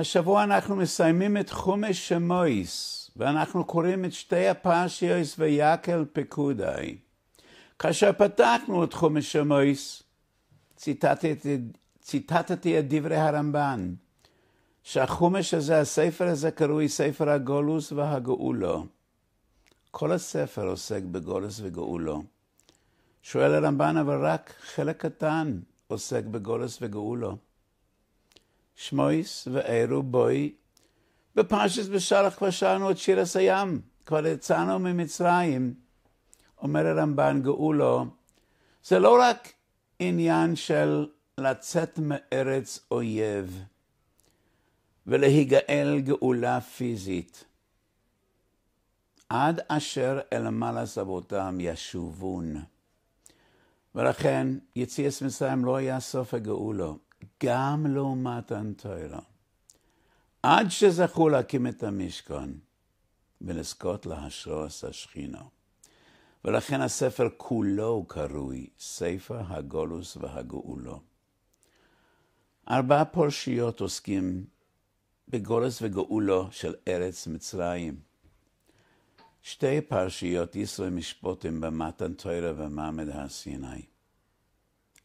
השבוע אנחנו מסיימים את חומש שמויס, ואנחנו קוראים את שתי הפרשיוס ויקל פקודאי. כאשר פתחנו את חומש שמויס, ציטטתי, ציטטתי את דברי הרמב"ן, שהחומש הזה, הספר הזה, קרוי ספר הגולוס והגאולו. כל הספר עוסק בגולוס וגאולו. שואל הרמב"ן, אבל רק חלק קטן עוסק בגולוס וגאולו. שמויס ואירו בוי. בפרשס בשלח כבר שרנו את שיר הסיים, כבר יצאנו ממצרים. אומר הרמב"ן גאולו, זה לא רק עניין של לצאת מארץ אויב ולהיגאל גאולה פיזית. עד אשר אל מעלה עזבותם ישובון. ולכן יציאס מצרים לא היה סוף הגאולו. גם לעומת מתן עד שזכו להקים את המשכן ולזכות להשרוס השכינה. ולכן הספר כולו קרוי ספר הגולוס והגאולו. ארבע פורשיות עוסקים בגולוס וגאולו של ארץ מצרים. שתי פרשיות ישראל משפוטים במתן תוירה ומעמד הר סיני.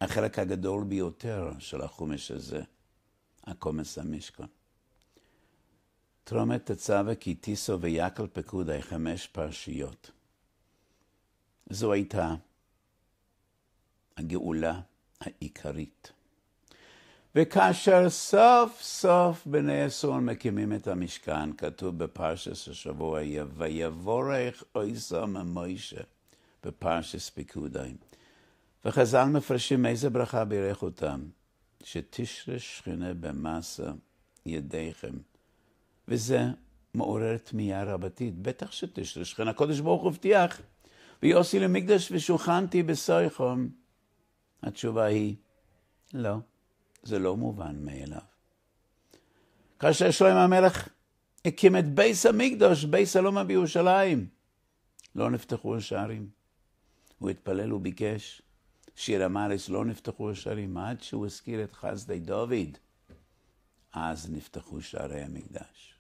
החלק הגדול ביותר של החומש הזה, הקומץ המשכון. תרומת תצווה כי טיסו ויקל פקודי חמש פרשיות. זו הייתה הגאולה העיקרית. וכאשר סוף סוף בני אסון מקימים את המשכן, כתוב בפרשס השבוע, ויבורך אוי סום המוישה בפרשס פיקודיים. וחז"ל מפרשים איזה ברכה בירך אותם, שתשרה שכינה במסה ידיכם. וזה מעורר תמיהה רבתית, בטח שתשרה שכינה, הקדוש ברוך הוא הבטיח, ויוסי למקדש ושוכנתי בסויכום. התשובה היא, לא, זה לא מובן מאליו. כאשר שלמה המלך הקים את בייס המקדוש, בייס הלומה בירושלים, לא נפתחו השערים. הוא התפלל וביקש, שיר המארץ לא נפתחו השערים עד שהוא הזכיר את חסדי דוד, אז נפתחו שערי המקדש.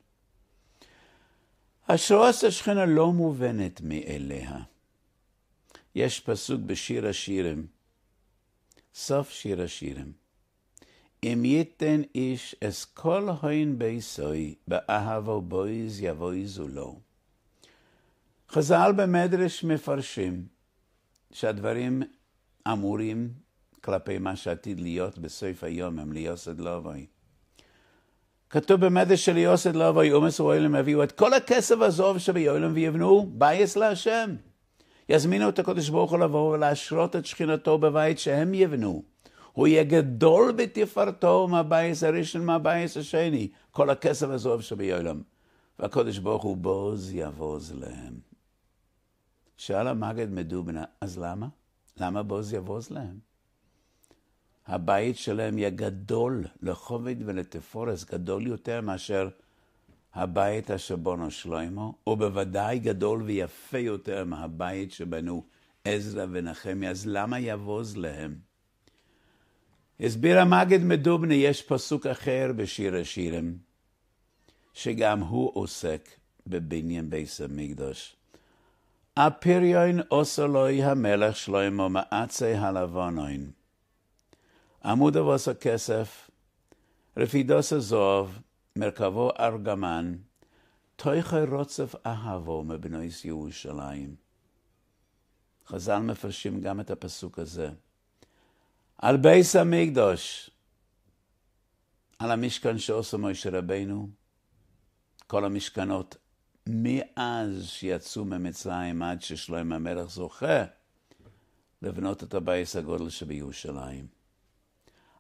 השרועס השכנה לא מובנת מאליה. יש פסוק בשיר השירים, סוף שיר השירים. אם ייתן איש אס כל הוין ביסוי, באהבו בויז יבויזו לו. חז"ל במדרש מפרשים שהדברים אמורים כלפי מה שעתיד להיות בסוף היום, הם ליוסד לאבוי. כתוב במדש של יוסד לאבוי, עומס ואוהלם הביאו את כל הכסף הזוב שביועלם ויבנו בייס להשם. יזמינו את הקדוש ברוך הוא לבוא ולהשרות את שכינתו בבית שהם יבנו. הוא יהיה גדול בתפארתו מהבייס הראשון, מהבייס השני, כל הכסף הזוב שביועלם. והקדוש ברוך הוא בוז יבוז להם. שאל המגד מדובנה, אז למה? למה בוז יבוז להם? הבית שלהם יהיה גדול לכובד ולתפורס, גדול יותר מאשר הבית אשר בונו שלמה, ובוודאי גדול ויפה יותר מהבית שבנו עזרא ונחמיה, אז למה יבוז להם? הסביר המגד מדובני, יש פסוק אחר בשיר השירים, שגם הוא עוסק בבניין בייס המקדוש. אפיריון עושה לוי המלך שלמה מעצי הלבונוין. עמוד אבוס הכסף, רפידוס הזוב, מרכבו ארגמן, תויכי רוצף אהבו מבנויס ירושלים. חז"ל מפרשים גם את הפסוק הזה. על בייס המקדוש, על המשכן שעושה מוישה רבנו, כל המשכנות מאז שיצאו ממצרים עד ששלום המלך זוכה לבנות את הבייס הגודל שבירושלים.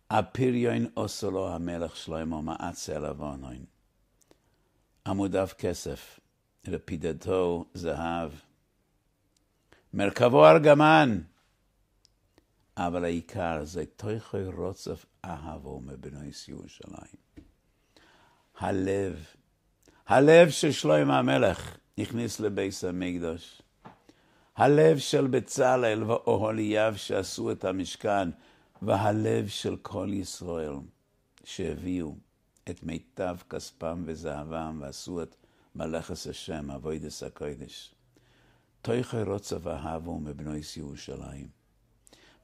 אפיריון עושה לו המלך שלמה מעצה עליו עונן. עמודיו כסף, לפידתו זהב, מרכבו ארגמן. אבל העיקר זה תוכי רוצף אהבו מבנויס ירושלים. הלב הלב של שלוים המלך נכניס לביס המקדוש. הלב של בצלאל ואוהליאב שעשו את המשכן, והלב של כל ישראל שהביאו את מיטב כספם וזהבם ועשו את מלאכס השם, אבוידס הקודש. תויכי רוצה ואהבו מבנויס ירושלים.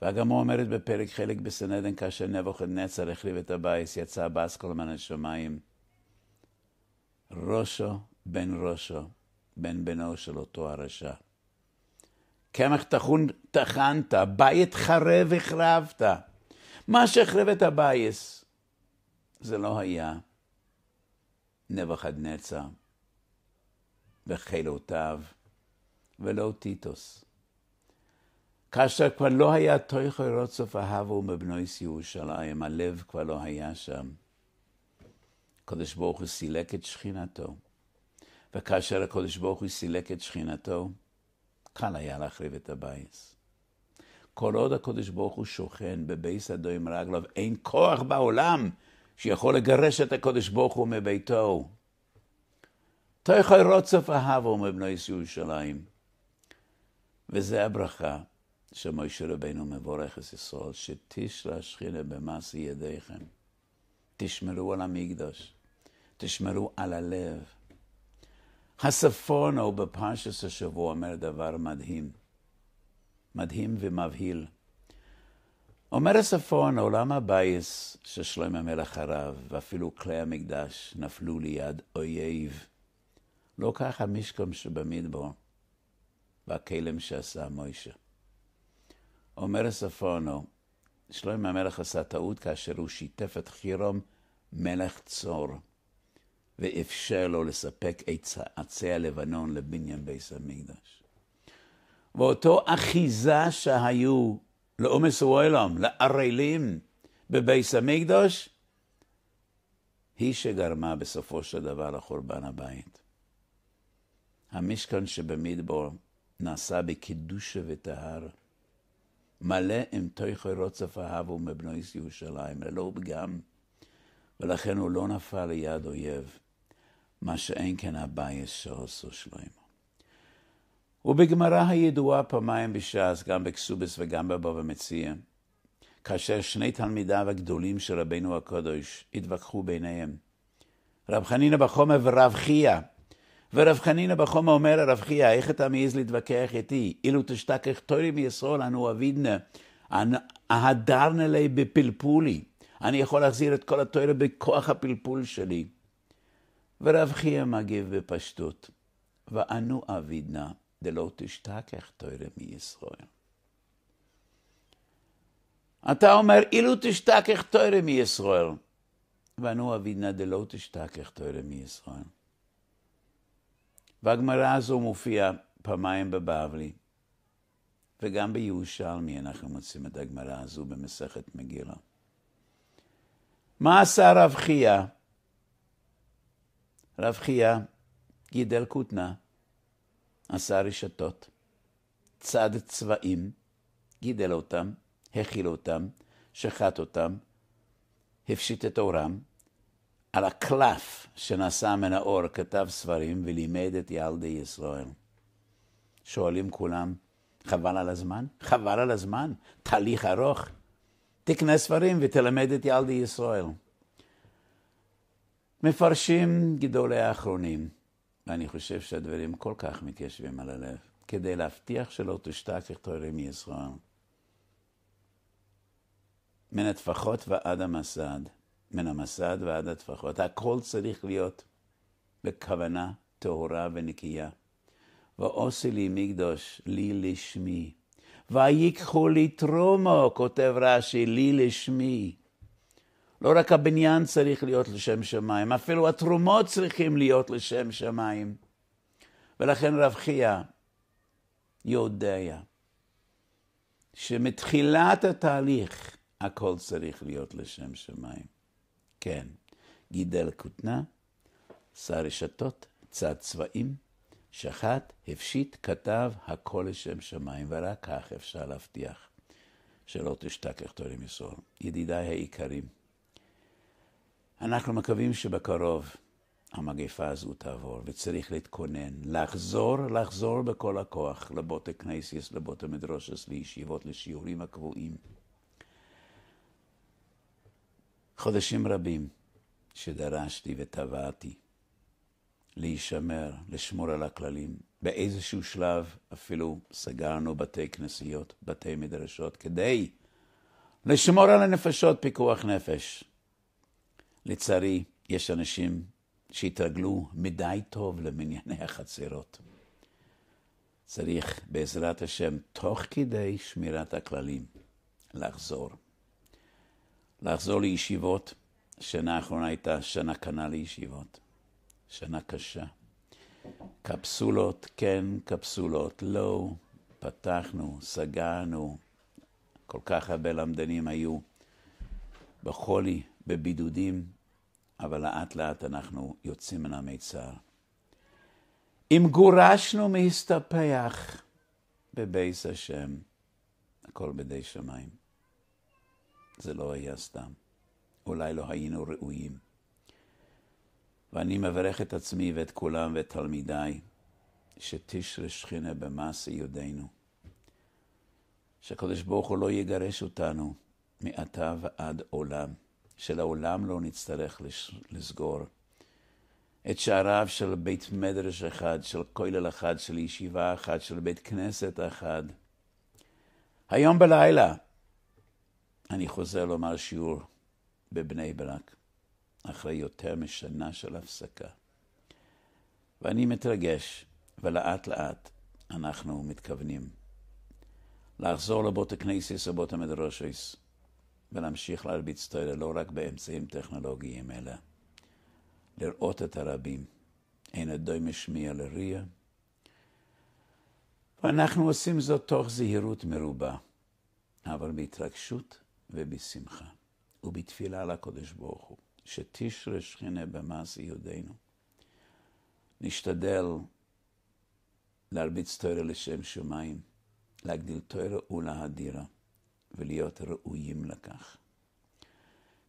והגמור אומרת בפרק חלק בסנדן, כאשר נבוכד נצר החליב את הבייס, יצא באסקול מן השמיים. רושו בן רושו, בן בנו של אותו הרשע. קמח טחון טחנת, בית חרב החרבת. מה שהחרב את הבייס, זה לא היה נצר וחילותיו, ולא טיטוס. כאשר כבר לא היה תויכו רצוף אהבו מבנויס ירושלים, הלב כבר לא היה שם. הקדוש ברוך הוא סילק את שכינתו. וכאשר הקדוש ברוך הוא סילק את שכינתו, קל היה להחריב את הבייס. כל עוד הקדוש ברוך הוא שוכן בבייס אדו עם רגליו, אין כוח בעולם שיכול לגרש את הקדוש ברוך הוא מביתו. תויכוי רוצף אהב, אומר בני ירושלים. וזה הברכה שמשה רבינו מבורך את ישראל, שתשלה שכינה במעשי ידיכם. תשמרו על המקדוש. תשמרו על הלב. הספונה הוא בפרשס השבוע אומר דבר מדהים. מדהים ומבהיל. אומר הספון, עולם הבייס שלום המלך חרב, ואפילו כלי המקדש נפלו ליד אויב. לא כך שבמיד שבמדבור, והכלם שעשה מוישה. אומר הספונו, שלום המלך עשה טעות כאשר הוא שיתף את חירום מלך צור. ואפשר לו לספק את עצי הלבנון לבניין בית המקדש. ואותו אחיזה שהיו לאומס ווילום, לערלים בבית המקדש, היא שגרמה בסופו של דבר לחורבן הבית. המשכן שבמדבור נעשה בקידוש וטהר, מלא עם תוכי רוצף ומבנו איס ירושלים, ללא פגם, ולכן הוא לא נפל ליד אויב. מה שאין כן הבייס שעושו שלמה. ובגמרא הידועה פעמיים בש"ס, גם בקסובס וגם בבבא מציע, כאשר שני תלמידיו הגדולים של רבנו הקודש התווכחו ביניהם. רב חנינא בחומר ורב חייא. ורב חנינא בחומר אומר לרב חייא, איך אתה מעז להתווכח איתי? אילו תשתכח תורי מישראל, אנו אבידנה, אהדרנא לי בפלפולי. אני יכול להחזיר את כל התוירה בכוח הפלפול שלי. ורב חייא מגיב בפשטות, ואנו אביד נא דלא תשתכח תוירא מישראל. אתה אומר, אילו תשתכח תוירא מישראל, ואנו אביד נא דלא תשתכח תוירא מישראל. והגמרא הזו מופיעה פעמיים בבבלי, וגם בירושלמי אנחנו מוצאים את הגמרא הזו במסכת מגילה. מה עשה רב חייא? רב חייא גידל כותנה, עשה רשתות, צד צבעים, גידל אותם, הכיל אותם, שחט אותם, הפשיט את אורם, על הקלף שנשא מן האור כתב ספרים ולימד את ילדי ישראל. שואלים כולם, חבל על הזמן? חבל על הזמן, תהליך ארוך. תקנה ספרים ותלמד את ילדי ישראל. מפרשים גדולי האחרונים, ואני חושב שהדברים כל כך מתיישבים על הלב, כדי להבטיח שלא תושתק רמי ישראל. מן הטפחות ועד המסד, מן המסד ועד הטפחות, הכל צריך להיות בכוונה טהורה ונקייה. ועושה לי מקדוש, לי לשמי. ויקחו לי תרומו, כותב רש"י, לי לשמי. לא רק הבניין צריך להיות לשם שמיים, אפילו התרומות צריכים להיות לשם שמיים. ולכן רב חייא יודע שמתחילת התהליך הכל צריך להיות לשם שמיים. כן, גידל כותנה, עשה רשתות, צד צבעים, שחט, הפשיט, כתב, הכל לשם שמיים, ורק כך אפשר להבטיח שלא תשתכח תורים ישראל. ידידיי היקרים, אנחנו מקווים שבקרוב המגפה הזו תעבור, וצריך להתכונן, לחזור, לחזור בכל הכוח לבוטה כנסייס, לבוטה מדרושס, לישיבות, לשיעורים הקבועים. חודשים רבים שדרשתי וטבעתי להישמר, לשמור על הכללים. באיזשהו שלב אפילו סגרנו בתי כנסיות, בתי מדרשות, כדי לשמור על הנפשות פיקוח נפש. לצערי, יש אנשים שהתרגלו מדי טוב למנייני החצרות. צריך, בעזרת השם, תוך כדי שמירת הכללים, לחזור. לחזור לישיבות, שנה האחרונה הייתה שנה קנה לישיבות. שנה קשה. קפסולות, כן, קפסולות, לא. פתחנו, סגרנו. כל כך הרבה למדנים היו בחולי, בבידודים, אבל לאט לאט אנחנו יוצאים מן המיצר. אם גורשנו מהסתפח בבייס השם, הכל בידי שמיים. זה לא היה סתם. אולי לא היינו ראויים. ואני מברך את עצמי ואת כולם ואת תלמידיי, שתשרי שכינה במעשה יודינו. שהקדוש ברוך הוא לא יגרש אותנו מעתה ועד עולם. שלעולם לא נצטרך לסגור. את שעריו של בית מדרש אחד, של כולל אחד, של ישיבה אחת, של בית כנסת אחד. היום בלילה אני חוזר לומר שיעור בבני ברק, אחרי יותר משנה של הפסקה. ואני מתרגש, ולאט לאט אנחנו מתכוונים לחזור לבית הכנסת ובית המדרשס. ולהמשיך להרביץ תוירה לא רק באמצעים טכנולוגיים, אלא לראות את הרבים. אין עדיי משמיע לריע. ואנחנו עושים זאת תוך זהירות מרובה, אבל בהתרגשות ובשמחה, ובתפילה לקדוש ברוך הוא, שתשרה שכינה במעשי יהודינו. נשתדל להרביץ תוירה לשם שמיים, להגדיל תוירה ולהדירה. ולהיות ראויים לכך.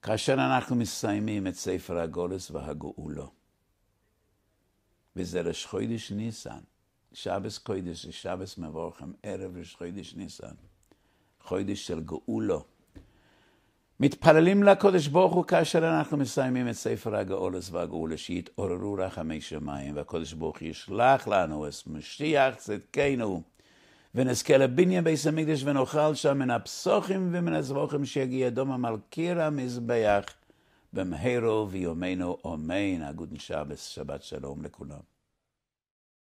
כאשר אנחנו מסיימים את ספר הגולס והגאולו, וזה ראש חודש ניסן, שבס קודש ושבס מבורכם, ערב ראש חודש ניסן, חודש של גאולו. מתפללים לקודש ברוך הוא כאשר אנחנו מסיימים את ספר הגאולס והגאולו, שיתעוררו רחמי שמיים, והקודש ברוך ישלח לנו את משיח צדקנו. ונזכה לביניה בייס המקדש ונאכל שם מן הפסוחים ומן הזבוכים שיגיע דום המלכיר המזבח במהרו ויומנו אמן. אגוד נשאר בשבת שלום לכולם.